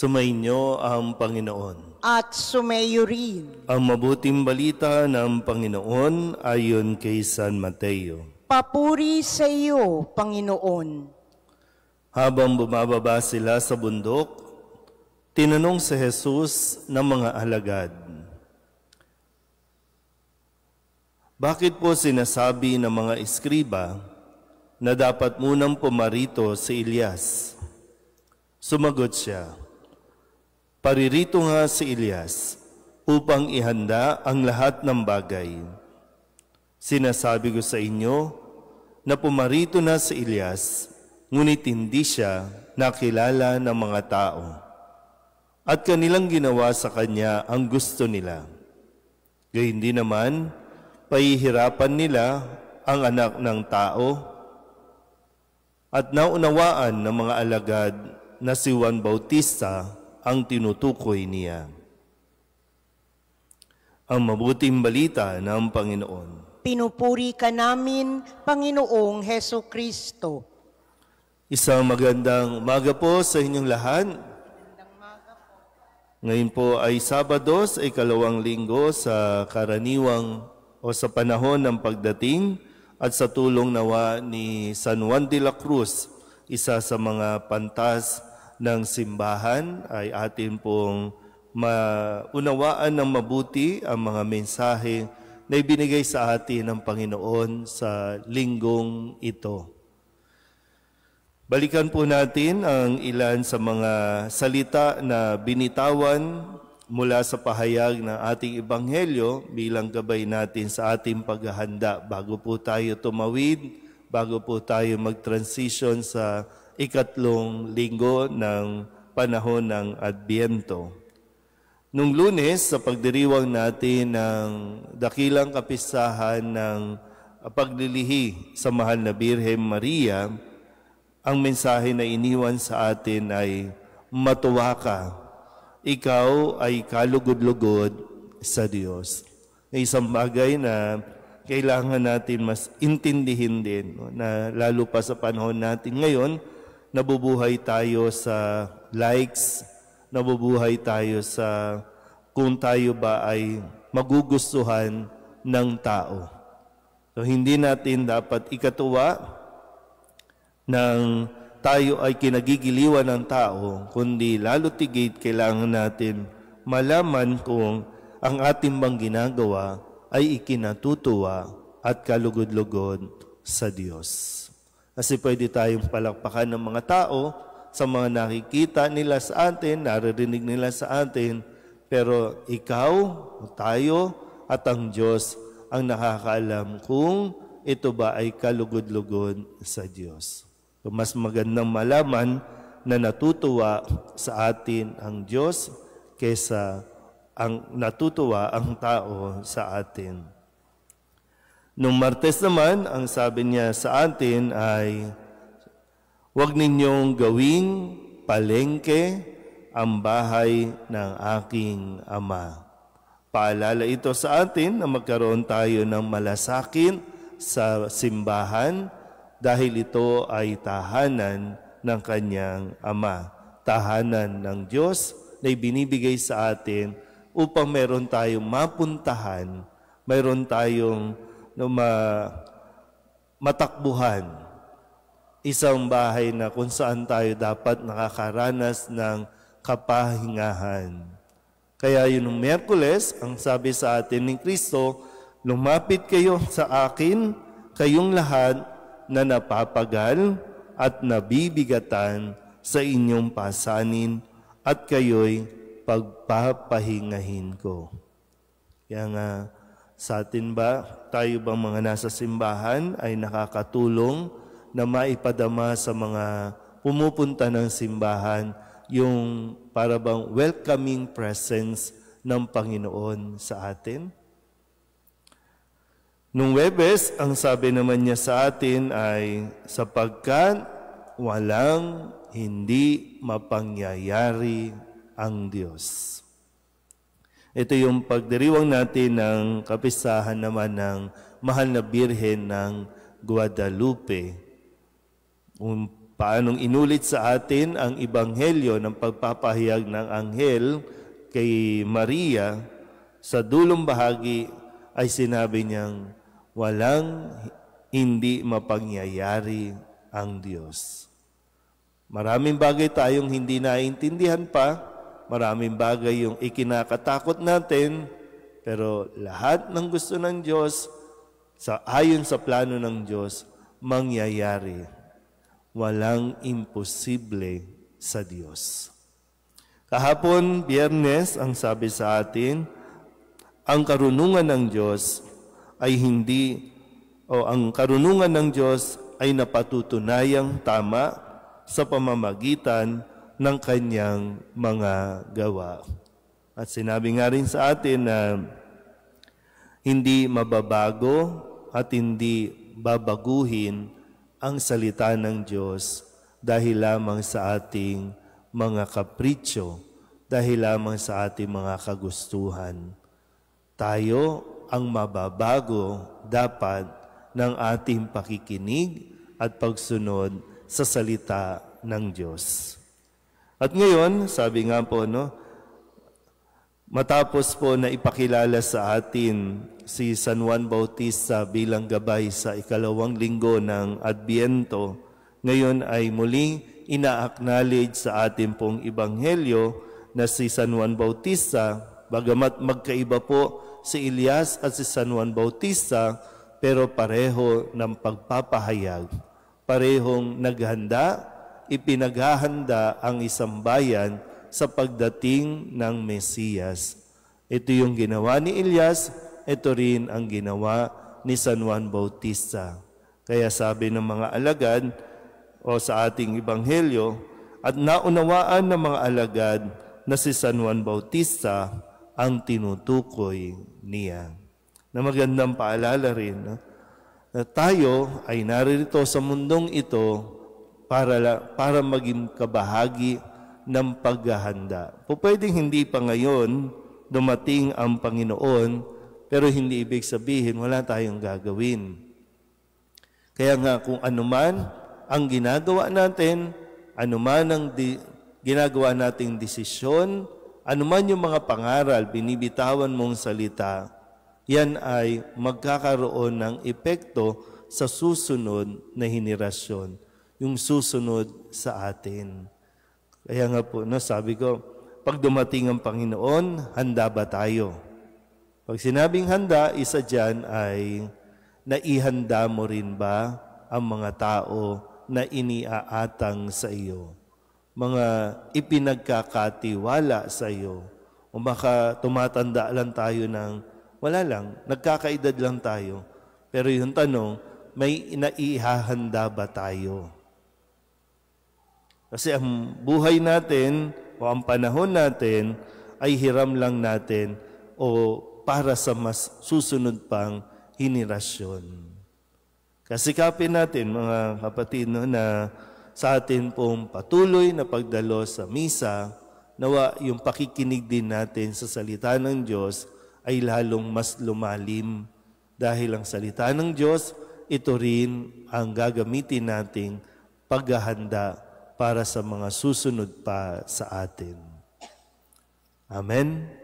Sumainyo ang Panginoon. At sumayo rin. Ang mabuting balita ng Panginoon ayon kay San Mateo. Papuri sa iyo, Panginoon. Habang bumababa sila sa bundok, tinanong si Jesus ng mga alagad, Bakit po sinasabi ng mga eskriba na dapat munang pumarito si Elias? Sumagot siya, Paririto nga si Elias upang ihanda ang lahat ng bagay. Sinasabi ko sa inyo na pumarito na si Elias, ngunit hindi siya nakilala ng mga tao. At kanilang ginawa sa kanya ang gusto nila. Gayun din naman, paihirapan nila ang anak ng tao at naunawaan ng mga alagad na si Juan Bautista ang tinutukoy niya. Ang mabuting balita ng Panginoon. Pinupuri ka namin, Panginoong Heso Kristo. Isang magandang umaga po sa inyong lahat. Ngayon po ay Sabado sa ikalawang linggo sa karaniwang o sa panahon ng pagdating at sa tulong nawa ni San Juan de la Cruz, isa sa mga pantas ng simbahan ay atin pong maunawaan ng mabuti ang mga mensahe na ibinigay sa atin ng Panginoon sa linggong ito. Balikan po natin ang ilan sa mga salita na binitawan mula sa pahayag ng ating Ebanghelyo bilang gabay natin sa ating paghahanda bago po tayo tumawid, bago po tayo mag-transition sa ikatlong linggo ng panahon ng Adbiento. Nung lunes, sa pagdiriwang natin ng dakilang kapisahan ng paglilihi sa mahal na Birhen Maria, ang mensahe na iniwan sa atin ay, Matuwa ka, ikaw ay kalugod-lugod sa Diyos. May isang bagay na kailangan natin mas intindihin din, na lalo pa sa panahon natin ngayon, nabubuhay tayo sa likes, nabubuhay tayo sa kung tayo ba ay magugustuhan ng tao. So hindi natin dapat ikatuwa ng tayo ay kinagigiliwan ng tao, kundi lalo tigid kailangan natin malaman kung ang ating bang ginagawa ay ikinatutuwa at kalugod-lugod sa Diyos. Kasi pwede tayong palakpakan ng mga tao sa mga nakikita nila sa atin, naririnig nila sa atin, pero ikaw, tayo, at ang Diyos ang nakakaalam kung ito ba ay kalugod-lugod sa Diyos. So mas magandang malaman na natutuwa sa atin ang Diyos kesa ang natutuwa ang tao sa atin. Nung Martes naman, ang sabi niya sa atin ay, Huwag ninyong gawing palengke ang bahay ng aking ama. Paalala ito sa atin na magkaroon tayo ng malasakin sa simbahan dahil ito ay tahanan ng kanyang ama. Tahanan ng Diyos na ibinibigay sa atin upang meron tayong mapuntahan, meron tayong no, ma, matakbuhan isang bahay na kung saan tayo dapat nakakaranas ng kapahingahan. Kaya yun ng Merkules, ang sabi sa atin ni Kristo, lumapit kayo sa akin, kayong lahat na napapagal at nabibigatan sa inyong pasanin at kayo'y pagpapahingahin ko. Kaya nga, uh, sa atin ba, tayo bang mga nasa simbahan ay nakakatulong na maipadama sa mga pumupunta ng simbahan yung para bang welcoming presence ng Panginoon sa atin? Nung Webes, ang sabi naman niya sa atin ay sapagkat walang hindi mapangyayari ang Diyos. Ito yung pagdiriwang natin ng kapisahan naman ng mahal na Birhen ng Guadalupe. Um, paanong inulit sa atin ang ibanghelyo ng pagpapahayag ng anghel kay Maria sa dulong bahagi ay sinabi niyang walang hindi mapangyayari ang Diyos. Maraming bagay tayong hindi naintindihan pa maraming bagay yung ikinakatakot natin, pero lahat ng gusto ng Diyos, sa, ayon sa plano ng Diyos, mangyayari. Walang imposible sa Diyos. Kahapon, biyernes, ang sabi sa atin, ang karunungan ng Diyos ay hindi, o ang karunungan ng Diyos ay napatutunayang tama sa pamamagitan ng kanyang mga gawa. At sinabi nga rin sa atin na hindi mababago at hindi babaguhin ang salita ng Diyos dahil lamang sa ating mga kapritsyo, dahil lamang sa ating mga kagustuhan. Tayo ang mababago dapat ng ating pakikinig at pagsunod sa salita ng Diyos. At ngayon, sabi nga po, no, matapos po na ipakilala sa atin si San Juan Bautista bilang gabay sa ikalawang linggo ng Adbiento, ngayon ay muling ina-acknowledge sa atin pong Ibanghelyo na si San Juan Bautista, bagamat magkaiba po si Elias at si San Juan Bautista, pero pareho ng pagpapahayag, parehong naghanda ipinaghahanda ang isang bayan sa pagdating ng Mesiyas. Ito yung ginawa ni Elias, ito rin ang ginawa ni San Juan Bautista. Kaya sabi ng mga alagad o sa ating ibanghelyo, at naunawaan ng mga alagad na si San Juan Bautista ang tinutukoy niya. Na magandang paalala rin no? na tayo ay naririto sa mundong ito para, para maging kabahagi ng paghahanda. Po pwedeng hindi pa ngayon dumating ang Panginoon, pero hindi ibig sabihin wala tayong gagawin. Kaya nga kung anuman ang ginagawa natin, anuman ang di, ginagawa nating desisyon, anuman yung mga pangaral, binibitawan mong salita, yan ay magkakaroon ng epekto sa susunod na henerasyon yung susunod sa atin. Kaya nga po, no, sabi ko, pag dumating ang Panginoon, handa ba tayo? Pag sinabing handa, isa dyan ay naihanda mo rin ba ang mga tao na iniaatang sa iyo? Mga ipinagkakatiwala sa iyo? O baka tumatanda lang tayo ng, wala lang, nagkakaedad lang tayo. Pero yung tanong, may naihahanda ba tayo? Kasi ang buhay natin o ang panahon natin ay hiram lang natin o para sa mas susunod pang hinirasyon. Kasikapin natin mga kapatid no, na sa atin pong patuloy na pagdalo sa misa, nawa yung pakikinig din natin sa salita ng Diyos ay lalong mas lumalim. Dahil ang salita ng Diyos, ito rin ang gagamitin nating paghahanda para sa mga susunod pa sa atin. Amen?